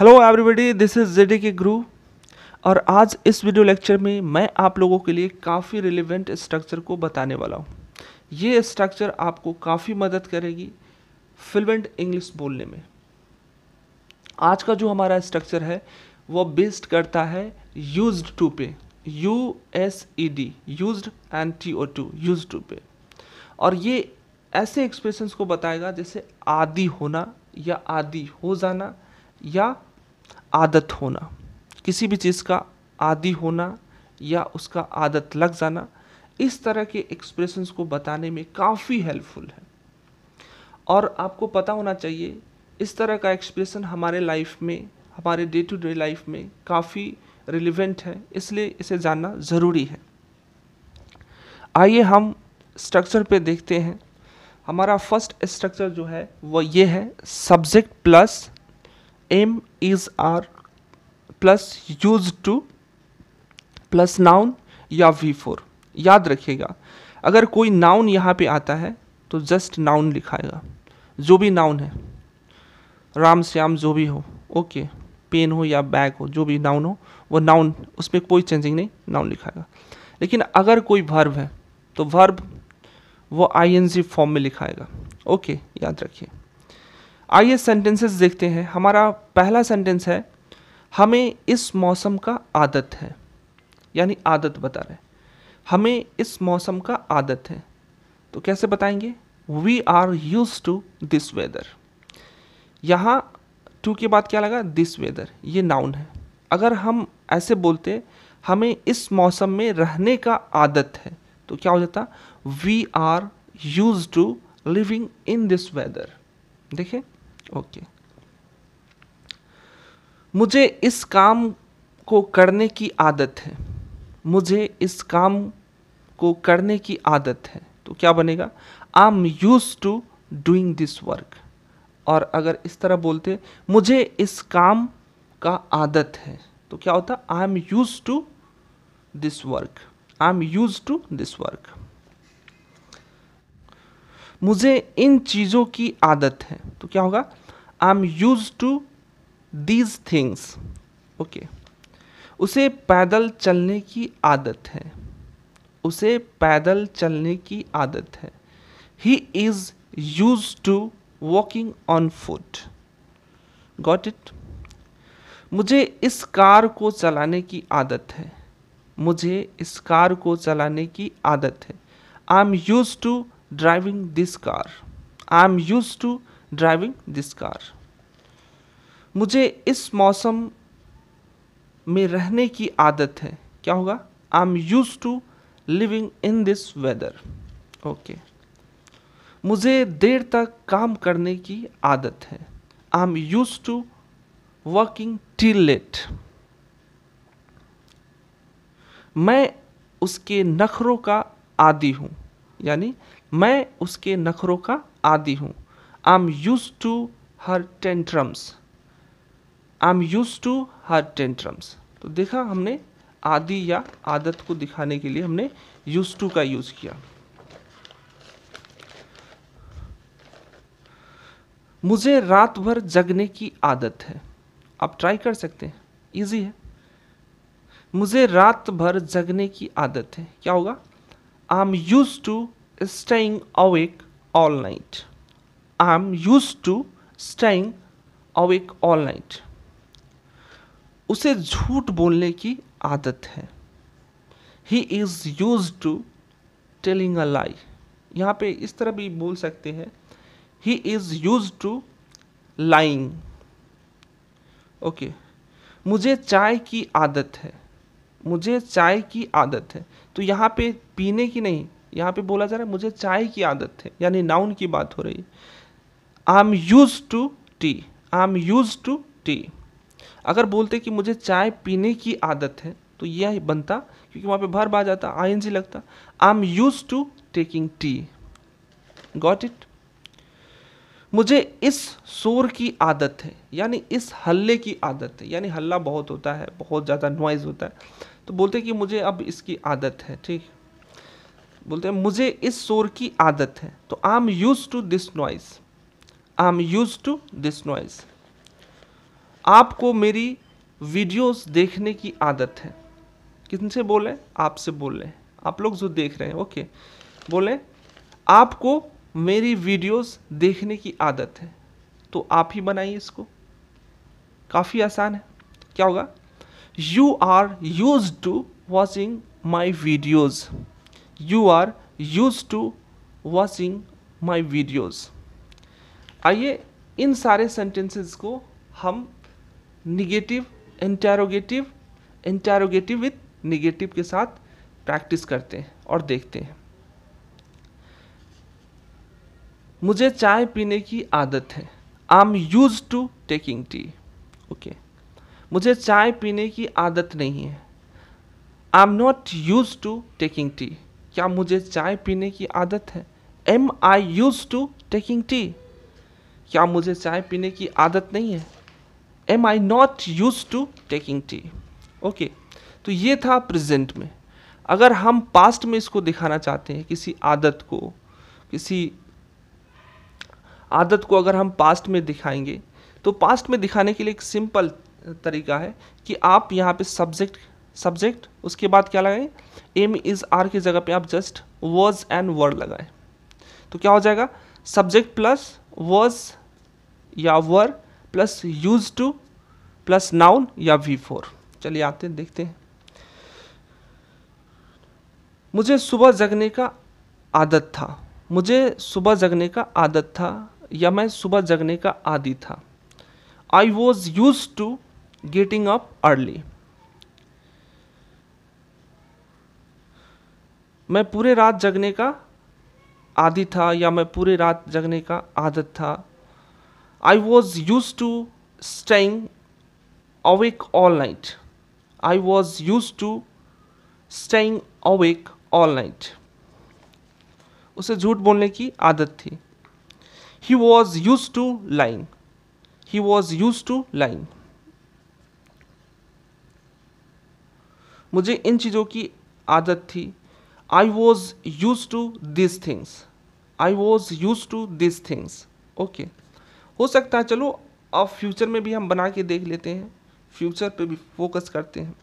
Hello everybody this is JD के ग्रू और आज इस वीडियो लेक्चर में मैं आप लोगों के लिए काफ़ी रिलेवेंट स्ट्रक्चर को बताने वाला हूँ ये स्ट्रक्चर आपको काफ़ी मदद करेगी फिलवेंट इंग्लिश बोलने में आज का जो हमारा स्ट्रक्चर है वो बेस्ड करता है यूज टू पे U S E D use and T O to use to पे और ये ऐसे एक्सप्रेशंस को बताएगा जैसे आदि होना या आदि हो जाना या आदत होना किसी भी चीज़ का आदि होना या उसका आदत लग जाना इस तरह के एक्सप्रेशंस को बताने में काफ़ी हेल्पफुल है और आपको पता होना चाहिए इस तरह का एक्सप्रेशन हमारे लाइफ में हमारे डे टू डे लाइफ में काफ़ी रिलिवेंट है इसलिए इसे जानना ज़रूरी है आइए हम स्ट्रक्चर पे देखते हैं हमारा फर्स्ट स्ट्रक्चर जो है वह ये है subject plus m is r plus use to plus noun या वी फोर याद रखिएगा अगर कोई नाउन यहाँ पे आता है तो जस्ट नाउन लिखाएगा जो भी नाउन है राम श्याम जो भी हो ओके पेन हो या बैग हो जो भी नाउन हो वो नाउन उसमें कोई चेंजिंग नहीं नाउन लिखाएगा लेकिन अगर कोई वर्ब है तो वर्ब वो आई एन जी फॉर्म में लिखाएगा ओके याद रखिए आइए सेंटेंसेस देखते हैं हमारा पहला सेंटेंस है हमें इस मौसम का आदत है यानी आदत बता रहे हमें इस मौसम का आदत है तो कैसे बताएंगे we are use to this weather यहाँ टू के बाद क्या लगा दिस वेदर ये नाउन है अगर हम ऐसे बोलते हमें इस मौसम में रहने का आदत है तो क्या हो जाता we are use to living in this weather देखें ओके मुझे इस काम को करने की आदत है मुझे इस काम को करने की आदत है तो क्या बनेगा I am use to doing this work और अगर इस तरह बोलते मुझे इस काम का आदत है तो क्या होता I am use to this work I am use to this work मुझे इन चीज़ों की आदत है तो क्या होगा I am use to these things okay उसे पैदल चलने की आदत है उसे पैदल चलने की आदत है he is use to walking on foot got it मुझे इस कार को चलाने की आदत है मुझे इस कार को चलाने की आदत है I am use to driving this car I am use to driving this car मुझे इस मौसम में रहने की आदत है क्या होगा I am use to living in this weather okay मुझे देर तक काम करने की आदत है I am use to working till late मैं उसके नखरों का आदि हूँ यानी मैं उसके नखरों का आदि हूँ I'm used to her tantrums. I'm used to her tantrums. तो देखा हमने आदि या आदत को दिखाने के लिए हमने यूज टू का यूज किया मुझे रात भर जगने की आदत है आप ट्राई कर सकते हैं इजी है मुझे रात भर जगने की आदत है क्या होगा I am use to staying awake all night I'm used to staying awake all night. उसे झूठ बोलने की आदत है he is use to telling a lie यहाँ पे इस तरह भी बोल सकते हैं he is use to lying okay मुझे चाय की आदत है मुझे चाय की आदत है तो यहाँ पे पीने की नहीं यहाँ पे बोला जा रहा है मुझे चाय की आदत है यानी नाउन की बात हो रही है I am use to tea I am use to tea अगर बोलते कि मुझे चाय पीने की आदत है तो यह बनता क्योंकि वहाँ पे भर बा जाता आई एन जी लगता I am use to taking tea got it मुझे इस शोर की आदत है यानी इस हल्ले की आदत है यानी हल्ला बहुत होता है बहुत ज़्यादा नॉइज़ होता है तो बोलते कि मुझे अब इसकी आदत है ठीक बोलते हैं मुझे इस शोर की आदत है तो I am use to this noise I am use to this noise आपको मेरी वीडियोस देखने की आदत है किन से बोले आपसे बोले आप लोग जो देख रहे हैं ओके बोले आपको मेरी वीडियोस देखने की आदत है तो आप ही बनाइए इसको काफ़ी आसान है क्या होगा you are use to watching my videos you are use to watching my videos आइए इन सारे सेंटेंसेस को हम negative interrogative interrogative with negative के साथ प्रैक्टिस करते हैं और देखते हैं मुझे चाय पीने की आदत है I am use to taking tea okay मुझे चाय पीने की आदत नहीं है I am not use to taking tea क्या मुझे चाय पीने की आदत है am I use to taking tea क्या मुझे चाय पीने की आदत नहीं है am I not use to taking tea okay तो ये था प्रेजेंट में अगर हम पास्ट में इसको दिखाना चाहते हैं किसी आदत को किसी आदत को अगर हम पास्ट में दिखाएंगे तो पास्ट में दिखाने के लिए एक सिंपल तरीका है कि आप यहाँ पे सब्जेक्ट सब्जेक्ट उसके बाद क्या लगाएं एम इज़ आर की जगह पे आप जस्ट वॉज एंड वर्ड लगाएं तो क्या हो जाएगा सब्जेक्ट प्लस वॉज या were plus use to plus noun या वी फोर चलिए आते हैं देखते हैं मुझे सुबह जगने का आदत था मुझे सुबह जगने का आदत था या मैं सुबह जगने का आदि था I was use to getting up early मैं पूरे रात जगने का आदि था या मैं पूरे रात जगने का आदत था I was used to staying awake all night. I was used to staying awake all night. उसे झूठ बोलने की आदत थी he was use to lying he was use to lying मुझे इन चीज़ों की आदत थी I was use to this things I was use to this things okay हो सकता है चलो अब फ्यूचर में भी हम बना के देख लेते हैं फ्यूचर पे भी फोकस करते हैं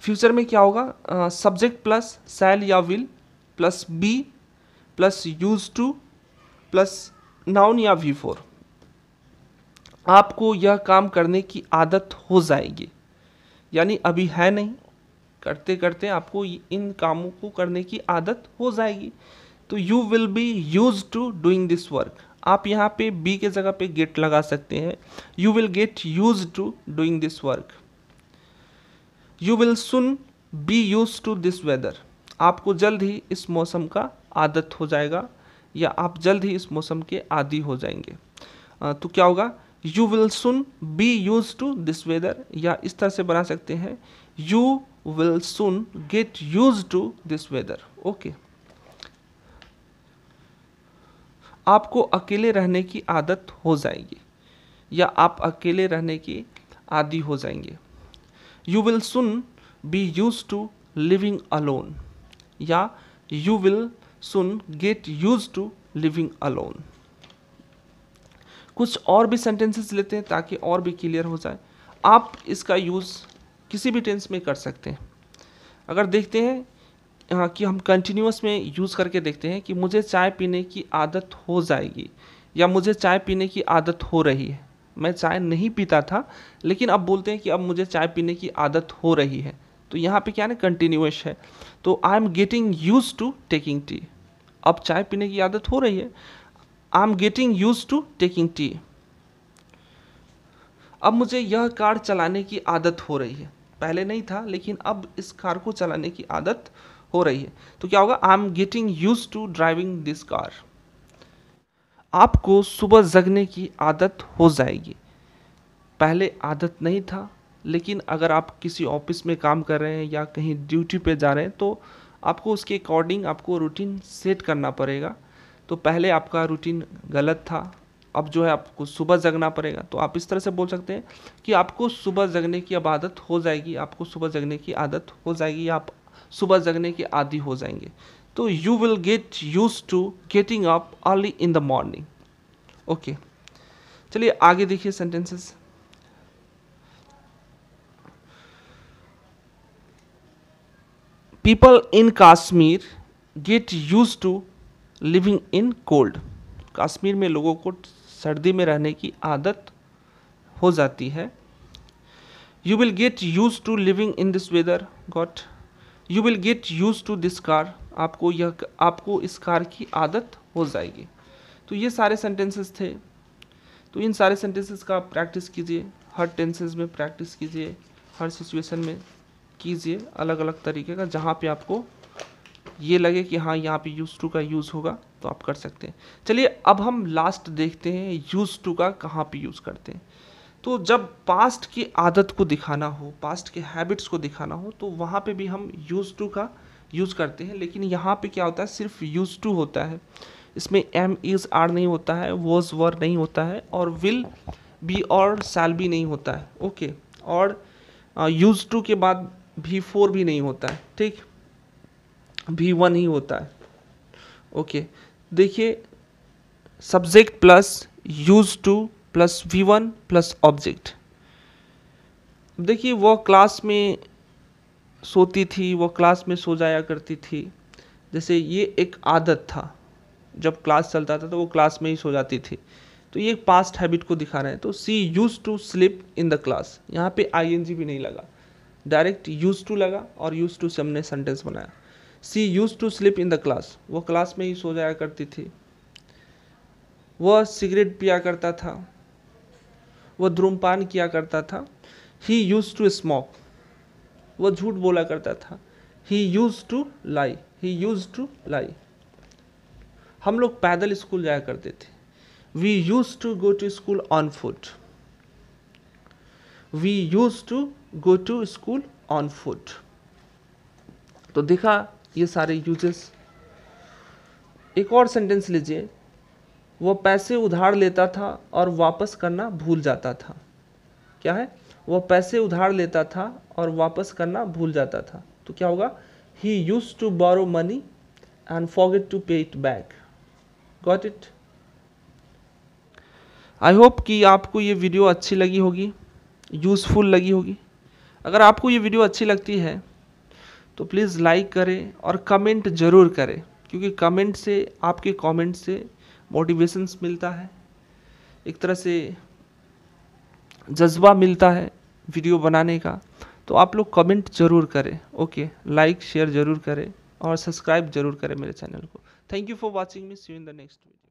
फ्यूचर में क्या होगा सब्जेक्ट प्लस सेल या will plus be plus use to plus noun या वी फोर आपको यह काम करने की आदत हो जाएगी यानी अभी है नहीं करते करते आपको इन कामों को करने की आदत हो जाएगी तो you will be use to doing this work आप यहाँ पे बी के जगह पे गेट लगा सकते हैं you will get use to doing this work you will soon be use to this weather आपको जल्द ही इस मौसम का आदत हो जाएगा या आप जल्द ही इस मौसम के आदि हो जाएंगे तो क्या होगा you will soon be use to this weather या इस तरह से बना सकते हैं you will soon get use to this weather okay आपको अकेले रहने की आदत हो जाएगी या आप अकेले रहने की आदि हो जाएंगे you will soon be use to living alone या you will soon get use to living alone कुछ और भी सेंटेंसेस लेते हैं ताकि और भी क्लियर हो जाए आप इसका यूज़ किसी भी टेंस में कर सकते हैं अगर देखते हैं हाँ, कि हम कंटिन्यूस में यूज़ करके देखते हैं कि मुझे चाय पीने की आदत हो जाएगी या मुझे चाय पीने की आदत हो रही है मैं चाय नहीं पीता था लेकिन अब बोलते हैं कि अब मुझे चाय पीने की आदत हो रही है तो यहाँ पे क्या ना कंटिन्यूस है तो I am getting use to taking tea अब चाय पीने की आदत हो रही है I am getting use to taking tea अब मुझे यह कार चलाने की आदत हो रही है पहले नहीं था लेकिन अब इस कार को चलाने की आदत हो रही है तो क्या होगा I am getting use to driving this car आपको सुबह जगने की आदत हो जाएगी पहले आदत नहीं था लेकिन अगर आप किसी ऑफिस में काम कर रहे हैं या कहीं ड्यूटी पे जा रहे हैं तो आपको उसके अकॉर्डिंग आपको रूटीन सेट करना पड़ेगा तो पहले आपका रूटीन गलत था अब जो है आपको सुबह जगना पड़ेगा तो आप इस तरह से बोल सकते हैं कि आपको सुबह जगने की अब आदत हो जाएगी आपको सुबह जगने की आदत हो जाएगी आप सुबह जगने के आदि हो जाएंगे तो you will get use to getting up early in the morning okay चलिए आगे देखिए sentences people in Kashmir get use to living in cold Kashmir में लोगों को सर्दी में रहने की आदत हो जाती है you will get use to living in this weather got you will get use to this car आपको यह आपको इस कार की आदत हो जाएगी तो ये सारे सेंटेंसेस थे तो इन सारे सेंटेंसेस का आप प्रैक्टिस कीजिए हर टेंसेज में प्रैक्टिस कीजिए हर सिचुएशन में कीजिए अलग अलग तरीके का जहाँ पे आपको ये लगे कि हाँ यहाँ पे यूज़ टू का यूज़ होगा तो आप कर सकते हैं चलिए अब हम लास्ट देखते हैं यूज़ टू का कहाँ पे यूज़ करते हैं तो जब पास्ट की आदत को दिखाना हो पास्ट के हैबिट्स को दिखाना हो तो वहाँ पे भी हम यूज़ टू का यूज़ करते हैं लेकिन यहाँ पे क्या होता है सिर्फ यूज़ टू होता है इसमें एम इज़ आर नहीं होता है वॉज वर नहीं होता है और विल बी और सैल भी नहीं होता है ओके और यूज़ टू के बाद भी फोर भी नहीं होता है ठीक भी वन ही होता है ओके देखिए subject plus use to plus V one plus object देखिए वो क्लास में सोती थी वो क्लास में सो जाया करती थी जैसे ये एक आदत था जब क्लास चलता था तो वो क्लास में ही सो जाती थी तो ये पास्ट हैबिट को दिखा रहे हैं तो she use to sleep in the class यहाँ पे आई भी नहीं लगा डायरेक्ट यूज टू लगा और यूज टू से हमने सेंटेंस बनाया she use to sleep in the class वो क्लास में ही सो जाया करती थी वह सिगरेट पिया करता था वह धूम्रपान किया करता था ही यूज़ टू स्मोक वह झूठ बोला करता था he use to lie he use to lie हम लोग पैदल स्कूल जाया करते थे we use to go to school on foot we use to go to school on foot तो देखा ये सारे यूजेस एक और सेंटेंस लीजिए वो पैसे उधार लेता था और वापस करना भूल जाता था क्या है वो पैसे उधार लेता था और वापस करना भूल जाता था तो क्या होगा he use to borrow money and forget to pay it back got it I hope कि आपको ये वीडियो अच्छी लगी होगी यूज़फुल लगी होगी अगर आपको ये वीडियो अच्छी लगती है तो प्लीज़ लाइक करें और कमेंट ज़रूर करें क्योंकि कमेंट से आपके कमेंट से मोटिवेशंस मिलता है एक तरह से जज्बा मिलता है वीडियो बनाने का तो आप लोग कमेंट ज़रूर करें ओके लाइक शेयर ज़रूर करें और सब्सक्राइब ज़रूर करें मेरे चैनल को thank you for watching me see in the next video